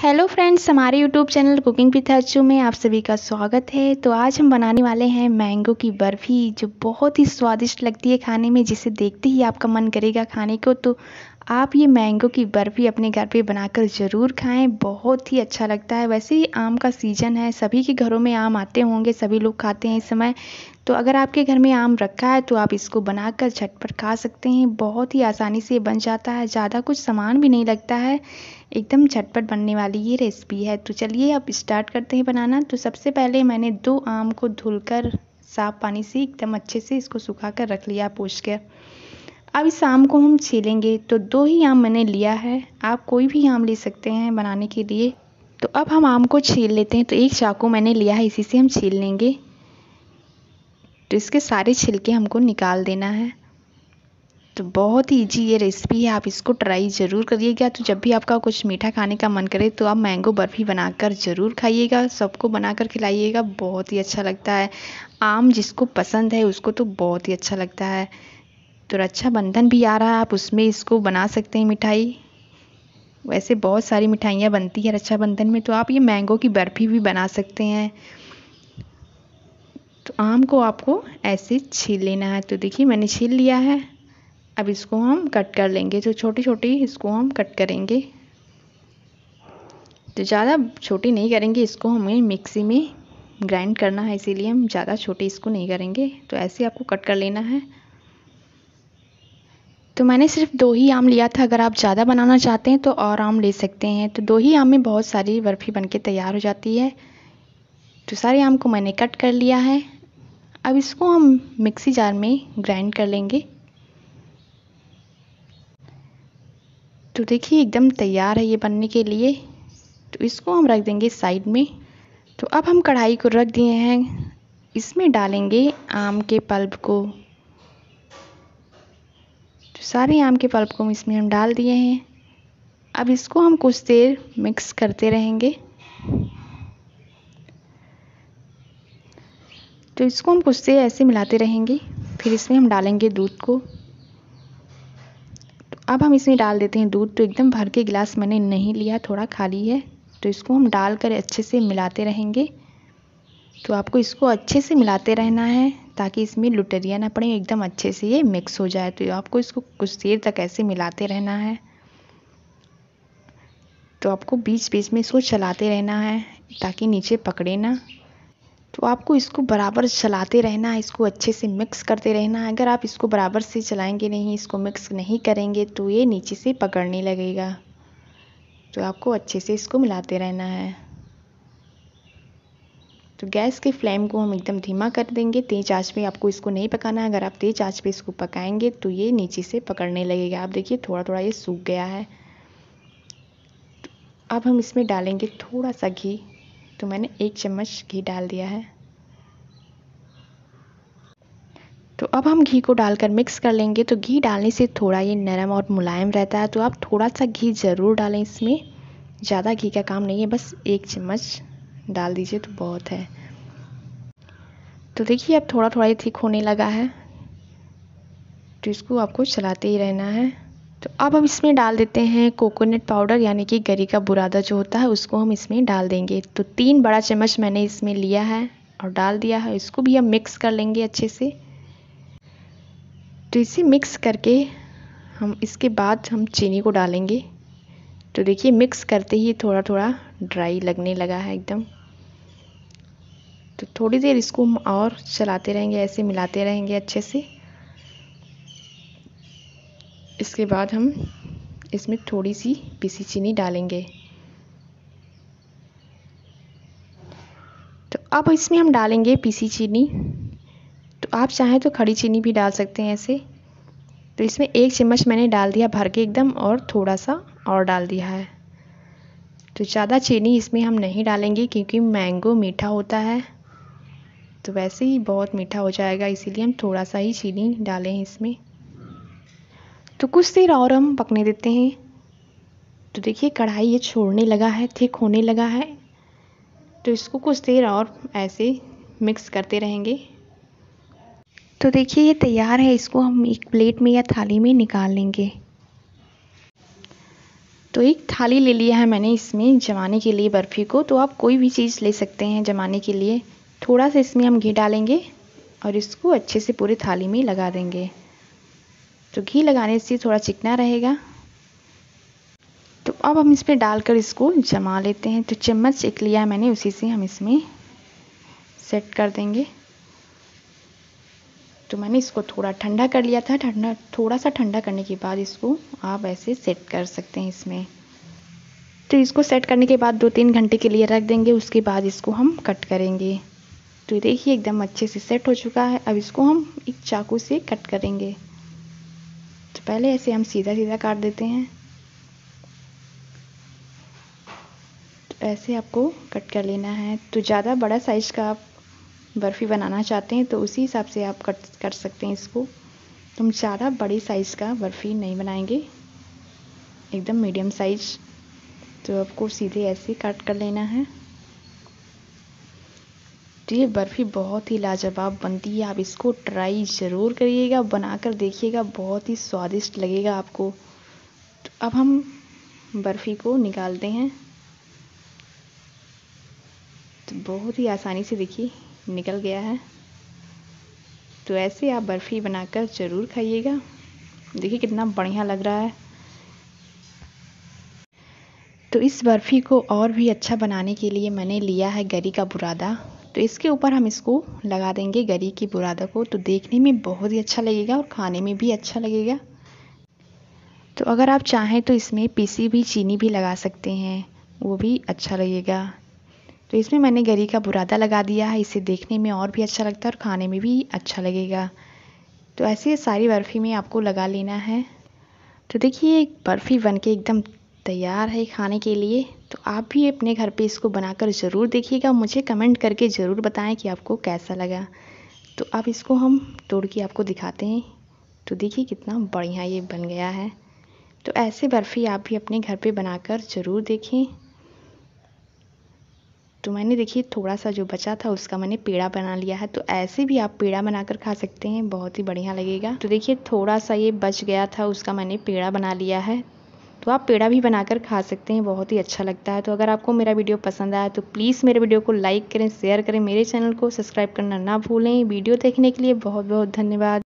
hello friends हमारे YouTube channel cooking with में आप सभी का स्वागत है तो आज हम बनाने वाले हैं मैंगो की बर्फ़ी जो बहुत ही स्वादिष्ट लगती है खाने में जिसे देखते ही आपका मन करेगा खाने को तो आप ये मैंगो की बर्फ़ी अपने घर पे बनाकर ज़रूर खाएं बहुत ही अच्छा लगता है वैसे ही आम का सीज़न है सभी के घरों में आम आते होंगे सभी लोग खाते हैं इस समय तो अगर आपके घर में आम रखा है तो आप इसको बनाकर झटपट खा सकते हैं बहुत ही आसानी से बन जाता है ज़्यादा कुछ सामान भी नहीं लगता है एकदम झटपट बनने वाली ये रेसिपी है तो चलिए आप स्टार्ट करते हैं बनाना तो सबसे पहले मैंने दो आम को धुल साफ़ पानी से एकदम अच्छे से इसको सुखा कर रख लिया पोष कर अब इस आम को हम छीलेंगे तो दो ही आम मैंने लिया है आप कोई भी आम ले सकते हैं बनाने के लिए तो अब हम आम को छील लेते हैं तो एक चाकू मैंने लिया है इसी से हम छील लेंगे तो इसके सारे छिलके हमको निकाल देना है तो बहुत ही ईजी ये रेसिपी है आप इसको ट्राई ज़रूर करिएगा तो जब भी आपका कुछ मीठा खाने का मन करे तो आप मैंगो बर्फ़ी बनाकर ज़रूर खाइएगा सबको बनाकर खिलाइएगा बहुत ही अच्छा लगता है आम जिसको पसंद है उसको तो बहुत ही अच्छा लगता है तो रक्षाबंधन भी आ रहा है आप उसमें इसको बना सकते हैं मिठाई वैसे बहुत सारी मिठाइयाँ बनती हैं रक्षाबंधन में तो आप ये मैंगो की बर्फ़ी भी बना सकते हैं तो आम को आपको ऐसे छील लेना है तो देखिए मैंने छील लिया है अब इसको हम कट कर लेंगे तो छोटी छोटी इसको हम कट करेंगे तो ज़्यादा छोटी नहीं करेंगे इसको हमें मिक्सी में ग्राइंड करना है इसीलिए हम ज़्यादा छोटी इसको नहीं करेंगे तो ऐसे आपको कट कर लेना है तो मैंने सिर्फ दो ही आम लिया था अगर आप ज़्यादा बनाना चाहते हैं तो और आम ले सकते हैं तो दो ही आम में बहुत सारी बर्फ़ी बन के तैयार हो जाती है तो सारे आम को मैंने कट कर लिया है अब इसको हम मिक्सी जार में ग्राइंड कर लेंगे तो देखिए एकदम तैयार है ये बनने के लिए तो इसको हम रख देंगे साइड में तो अब हम कढ़ाई को रख दिए हैं इसमें डालेंगे आम के पल्ब को सारे आम के पल्प को इसमें हम डाल दिए हैं अब इसको हम कुछ देर मिक्स करते रहेंगे तो इसको हम कुछ देर ऐसे मिलाते रहेंगे फिर इसमें हम डालेंगे दूध को तो अब हम इसमें डाल देते हैं दूध तो एकदम भर के गिलास मैंने नहीं लिया थोड़ा खाली है तो इसको हम डाल कर अच्छे से मिलाते रहेंगे तो आपको इसको अच्छे से मिलाते रहना है ताकि इसमें लुटेरिया ना पड़े एकदम अच्छे से ये मिक्स हो जाए तो आपको इसको कुछ देर तक ऐसे मिलाते रहना है तो आपको बीच बीच में इसको चलाते रहना है ताकि नीचे पकड़े ना तो आपको इसको बराबर चलाते रहना है इसको अच्छे से मिक्स करते रहना है अगर आप इसको बराबर से चलाएंगे नहीं इसको मिक्स नहीं करेंगे तो ये नीचे से पकड़ने लगेगा तो आपको अच्छे से इसको मिलाते रहना है तो गैस के फ्लेम को हम एकदम धीमा कर देंगे तेज़ आँच पर आपको इसको नहीं पकाना है अगर आप तेज़ आँच पे इसको पकाएंगे तो ये नीचे से पकड़ने लगेगा आप देखिए थोड़ा थोड़ा ये सूख गया है तो अब हम इसमें डालेंगे थोड़ा सा घी तो मैंने एक चम्मच घी डाल दिया है तो अब हम घी को डालकर मिक्स कर लेंगे तो घी डालने से थोड़ा ये नरम और मुलायम रहता है तो आप थोड़ा सा घी ज़रूर डालें इसमें ज़्यादा घी का काम नहीं है बस एक चम्मच डाल दीजिए तो बहुत है तो देखिए अब थोड़ा थोड़ा ही ठीक होने लगा है तो इसको आपको चलाते ही रहना है तो अब हम इसमें डाल देते हैं कोकोनट पाउडर यानी कि गरी का बुरादा जो होता है उसको हम इसमें डाल देंगे तो तीन बड़ा चम्मच मैंने इसमें लिया है और डाल दिया है इसको भी हम मिक्स कर लेंगे अच्छे से तो इसे मिक्स करके हम इसके बाद हम चीनी को डालेंगे तो देखिए मिक्स करते ही थोड़ा थोड़ा ड्राई लगने लगा है एकदम थोड़ी देर इसको हम और चलाते रहेंगे ऐसे मिलाते रहेंगे अच्छे से इसके बाद हम इसमें थोड़ी सी पीसी चीनी डालेंगे तो अब इसमें हम डालेंगे पीसी चीनी तो आप चाहें तो खड़ी चीनी भी डाल सकते हैं ऐसे तो इसमें एक चम्मच मैंने डाल दिया भर के एकदम और थोड़ा सा और डाल दिया है तो ज़्यादा चीनी इसमें हम नहीं डालेंगे क्योंकि मैंगो मीठा होता है तो वैसे ही बहुत मीठा हो जाएगा इसीलिए हम थोड़ा सा ही चीनी डालें इसमें तो कुछ देर और हम पकने देते हैं तो देखिए कढ़ाई ये छोड़ने लगा है थिक होने लगा है तो इसको कुछ देर और ऐसे मिक्स करते रहेंगे तो देखिए ये तैयार है इसको हम एक प्लेट में या थाली में निकाल लेंगे तो एक थाली ले लिया है मैंने इसमें जमाने के लिए बर्फ़ी को तो आप कोई भी चीज़ ले सकते हैं जमाने के लिए थोड़ा सा इसमें हम घी डालेंगे और इसको अच्छे से पूरे थाली में लगा देंगे तो घी लगाने से थोड़ा चिकना रहेगा तो अब हम इसमें डालकर इसको जमा लेते हैं तो चम्मच एक लिया मैंने उसी से हम इसमें सेट कर देंगे तो मैंने इसको थोड़ा ठंडा कर लिया था ठंडा थोड़ा सा ठंडा करने के बाद इसको आप ऐसे सेट कर सकते हैं इसमें तो इसको सेट करने के बाद दो तीन घंटे के लिए रख देंगे उसके बाद इसको हम कट करेंगे तो देखिए एकदम अच्छे से सेट हो चुका है अब इसको हम एक चाकू से कट करेंगे तो पहले ऐसे हम सीधा सीधा काट देते हैं तो ऐसे आपको कट कर लेना है तो ज़्यादा बड़ा साइज़ का आप बर्फ़ी बनाना चाहते हैं तो उसी हिसाब से आप कट कर सकते हैं इसको तो हम ज़्यादा बड़ी साइज़ का बर्फ़ी नहीं बनाएंगे एकदम मीडियम साइज़ तो आपको सीधे ऐसे कट कर लेना है तो ये बर्फ़ी बहुत ही लाजवाब बनती है आप इसको ट्राई ज़रूर करिएगा बनाकर देखिएगा बहुत ही स्वादिष्ट लगेगा आपको तो अब हम बर्फ़ी को निकालते हैं तो बहुत ही आसानी से देखिए निकल गया है तो ऐसे आप बर्फ़ी बनाकर ज़रूर खाइएगा देखिए कितना बढ़िया लग रहा है तो इस बर्फ़ी को और भी अच्छा बनाने के लिए मैंने लिया है गरी का बुरादा तो इसके ऊपर हम इसको लगा देंगे गरी की बुरादा को तो देखने में बहुत ही अच्छा लगेगा और खाने में भी अच्छा लगेगा तो अगर आप चाहें तो इसमें पीसी भी चीनी भी लगा सकते हैं वो भी अच्छा लगेगा तो इसमें मैंने गरी का बुरादा लगा दिया है इसे देखने में और भी अच्छा लगता है और खाने में भी अच्छा लगेगा तो ऐसी सारी बर्फ़ी में आपको लगा लेना है तो देखिए बर्फ़ी बन के एकदम तैयार है खाने के लिए तो आप भी अपने घर पे इसको बनाकर ज़रूर देखिएगा मुझे कमेंट करके ज़रूर बताएं कि आपको कैसा लगा तो अब इसको हम तोड़ के आपको दिखाते हैं तो देखिए कितना बढ़िया ये बन गया है तो ऐसे बर्फ़ी आप भी अपने घर पे बनाकर ज़रूर देखें तो मैंने देखिए थोड़ा सा जो बचा था उसका मैंने पेड़ा बना लिया है तो ऐसे भी आप पेड़ा बनाकर खा सकते हैं बहुत ही बढ़िया लगेगा तो देखिए थोड़ा सा ये बच गया था उसका मैंने पेड़ा बना लिया है तो आप पेड़ा भी बनाकर खा सकते हैं बहुत ही अच्छा लगता है तो अगर आपको मेरा वीडियो पसंद आया तो प्लीज़ मेरे वीडियो को लाइक करें शेयर करें मेरे चैनल को सब्सक्राइब करना ना भूलें वीडियो देखने के लिए बहुत बहुत धन्यवाद